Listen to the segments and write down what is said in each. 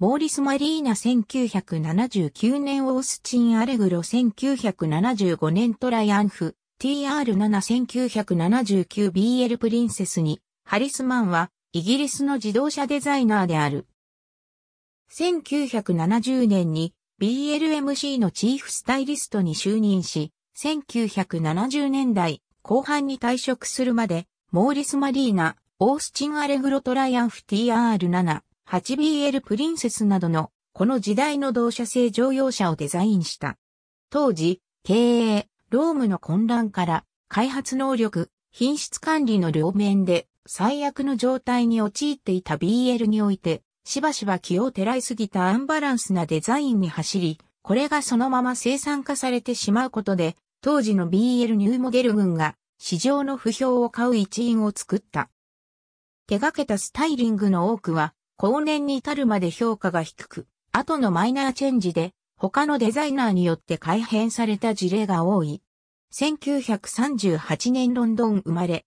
モーリス・マリーナ1979年オースチン・アレグロ1975年トライアンフ TR7-1979BL プリンセスにハリスマンはイギリスの自動車デザイナーである。1970年に BLMC のチーフスタイリストに就任し、1970年代後半に退職するまで、モーリス・マリーナ、オースチン・アレグロ・トライアンフ TR7、8BL プリンセスなどの、この時代の同社製乗用車をデザインした。当時、経営、労務の混乱から、開発能力、品質管理の両面で、最悪の状態に陥っていた BL において、しばしば気を照らいすぎたアンバランスなデザインに走り、これがそのまま生産化されてしまうことで、当時の BL ニューモデル群が市場の不評を買う一因を作った。手掛けたスタイリングの多くは後年に至るまで評価が低く、後のマイナーチェンジで他のデザイナーによって改変された事例が多い。1938年ロンドン生まれ、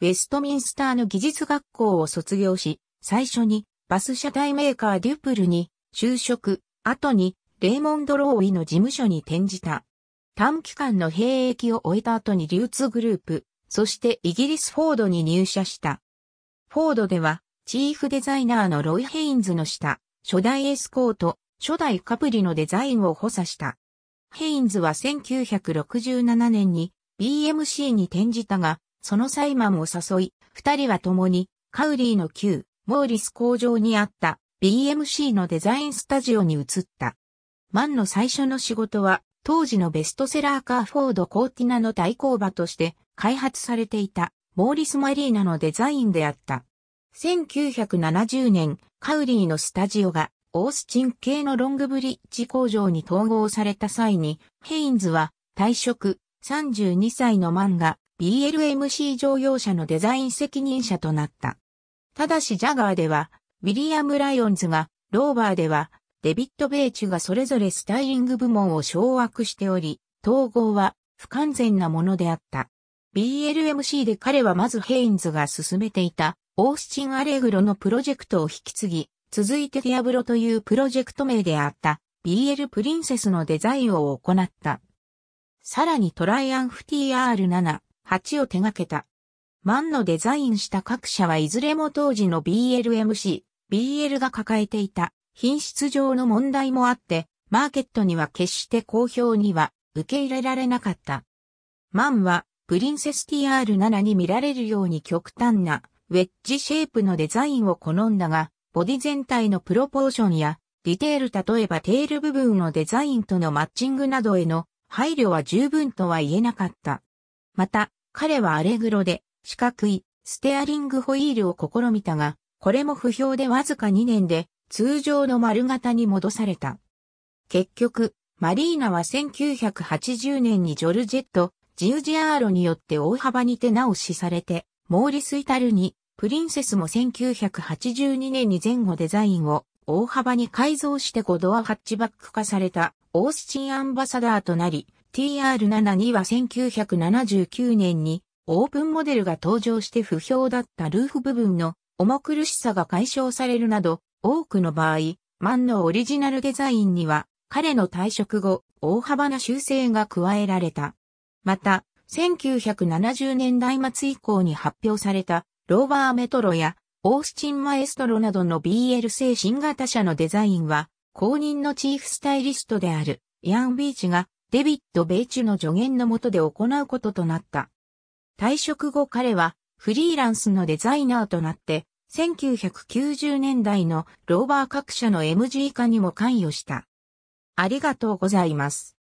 ウェストミンスターの技術学校を卒業し、最初にバス車体メーカーデュプルに就職、後にレイモンド・ローイの事務所に転じた。短期間の兵役を終えた後に流通グループ、そしてイギリスフォードに入社した。フォードではチーフデザイナーのロイ・ヘインズの下、初代エスコート、初代カプリのデザインを補佐した。ヘインズは1967年に BMC に転じたが、そのサイマンを誘い、二人は共にカウリーの旧モーリス工場にあった BMC のデザインスタジオに移った。マンの最初の仕事は、当時のベストセラーカーフォード・コーティナの対抗馬として開発されていたモーリス・マリーナのデザインであった。1970年、カウリーのスタジオがオースチン系のロングブリッジ工場に統合された際に、ヘインズは退職、32歳の漫画、BLMC 乗用車のデザイン責任者となった。ただしジャガーでは、ウィリアム・ライオンズが、ローバーでは、デビット・ベイチュがそれぞれスタイリング部門を掌握しており、統合は不完全なものであった。BLMC で彼はまずヘインズが進めていたオースチン・アレグロのプロジェクトを引き継ぎ、続いてディアブロというプロジェクト名であった BL プリンセスのデザインを行った。さらにトライアンフ TR7、8を手掛けた。マンのデザインした各社はいずれも当時の BLMC、BL が抱えていた品質上の問題もあって、マーケットには決して好評には受け入れられなかった。マンはプリンセス TR7 に見られるように極端なウェッジシェイプのデザインを好んだが、ボディ全体のプロポーションや、ディテール例えばテール部分のデザインとのマッチングなどへの配慮は十分とは言えなかった。また、彼はアレグロで四角いステアリングホイールを試みたが、これも不評でわずか2年で通常の丸型に戻された。結局、マリーナは1980年にジョルジェット・ジウジアーロによって大幅に手直しされて、モーリス・イタルに、プリンセスも1982年に前後デザインを大幅に改造して5ドアハッチバック化されたオースチンアンバサダーとなり、TR7 には1979年にオープンモデルが登場して不評だったルーフ部分の重苦しさが解消されるなど、多くの場合、マンのオリジナルデザインには彼の退職後、大幅な修正が加えられた。また、1970年代末以降に発表されたローバーメトロやオースチンマエストロなどの BL 製新型車のデザインは公認のチーフスタイリストであるヤン・ビーチがデビッド・ベイチュの助言のもとで行うこととなった。退職後彼はフリーランスのデザイナーとなって1990年代のローバー各社の MG 化にも関与した。ありがとうございます。